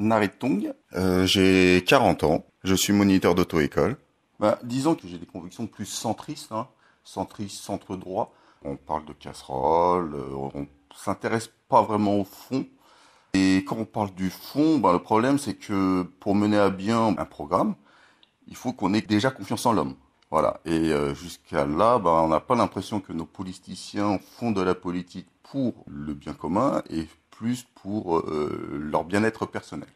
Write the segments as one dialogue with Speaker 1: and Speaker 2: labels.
Speaker 1: Naritong, euh, j'ai 40 ans. Je suis moniteur d'auto-école. Bah, disons que j'ai des convictions plus centristes, hein. centristes, centre droit. On parle de casserole, euh, on s'intéresse pas vraiment au fond. Et quand on parle du fond, bah, le problème c'est que pour mener à bien un programme, il faut qu'on ait déjà confiance en l'homme. Voilà. Et euh, jusqu'à là, bah, on n'a pas l'impression que nos politiciens font de la politique pour le bien commun et plus pour euh, euh, leur bien-être personnel.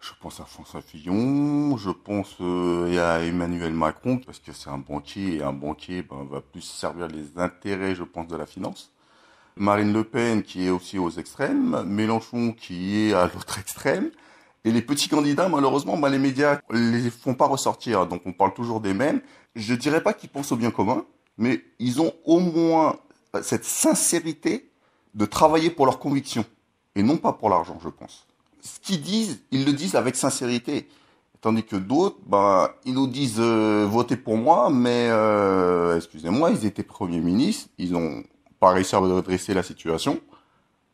Speaker 1: Je pense à François Fillon, je pense euh, à Emmanuel Macron, parce que c'est un banquier, et un banquier ben, va plus servir les intérêts, je pense, de la finance. Marine Le Pen, qui est aussi aux extrêmes, Mélenchon, qui est à l'autre extrême, et les petits candidats, malheureusement, ben, les médias les font pas ressortir, donc on parle toujours des mêmes. Je dirais pas qu'ils pensent au bien commun, mais ils ont au moins cette sincérité de travailler pour leurs convictions et non pas pour l'argent, je pense. Ce qu'ils disent, ils le disent avec sincérité. Tandis que d'autres, bah, ils nous disent euh, votez pour moi, mais euh, excusez-moi, ils étaient premiers ministres, ils n'ont pas réussi à redresser la situation.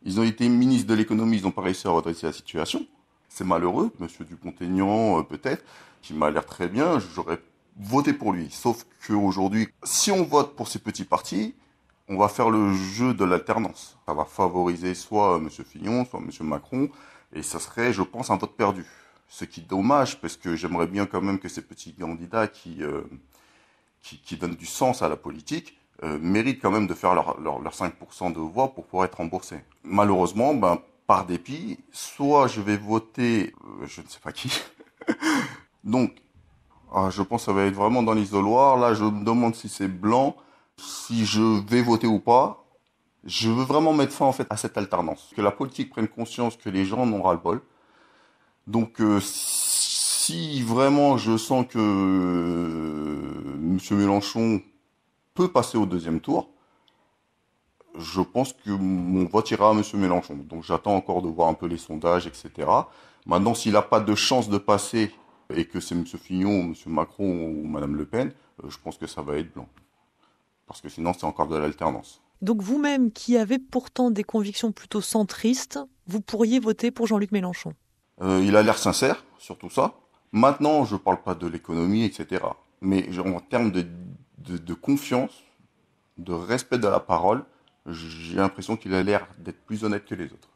Speaker 1: Ils ont été ministres de l'économie, ils n'ont pas réussi à redresser la situation. C'est malheureux, Monsieur Dupont-Aignan euh, peut-être, qui m'a l'air très bien, j'aurais voté pour lui. Sauf qu'aujourd'hui, si on vote pour ces petits partis, on va faire le jeu de l'alternance. Ça va favoriser soit euh, M. Fillon, soit M. Macron, et ça serait, je pense, un vote perdu. Ce qui est dommage, parce que j'aimerais bien quand même que ces petits candidats qui, euh, qui, donnent du sens à la politique euh, méritent quand même de faire leur, 5% de voix pour pouvoir être remboursés. Malheureusement, ben, par dépit, soit je vais voter, je ne sais pas qui. Donc, ah, je pense que ça va être vraiment dans l'isoloir. Là, je me demande si c'est blanc si je vais voter ou pas. Je veux vraiment mettre fin en fait à cette alternance, que la politique prenne conscience que les gens n'ont ras le bol. Donc euh, si vraiment je sens que euh, M. Mélenchon peut passer au deuxième tour, je pense que mon vote ira à M. Mélenchon. Donc j'attends encore de voir un peu les sondages, etc. Maintenant, s'il n'a pas de chance de passer et que c'est M. Fillon, M. Macron ou Mme Le Pen, euh, je pense que ça va être blanc parce que sinon c'est encore de l'alternance. Donc vous-même, qui avez pourtant des convictions plutôt centristes, vous pourriez voter pour Jean-Luc Mélenchon euh, Il a l'air sincère sur tout ça. Maintenant, je ne parle pas de l'économie, etc. Mais en termes de confiance, de respect de la parole, j'ai l'impression qu'il a l'air d'être plus honnête que les autres.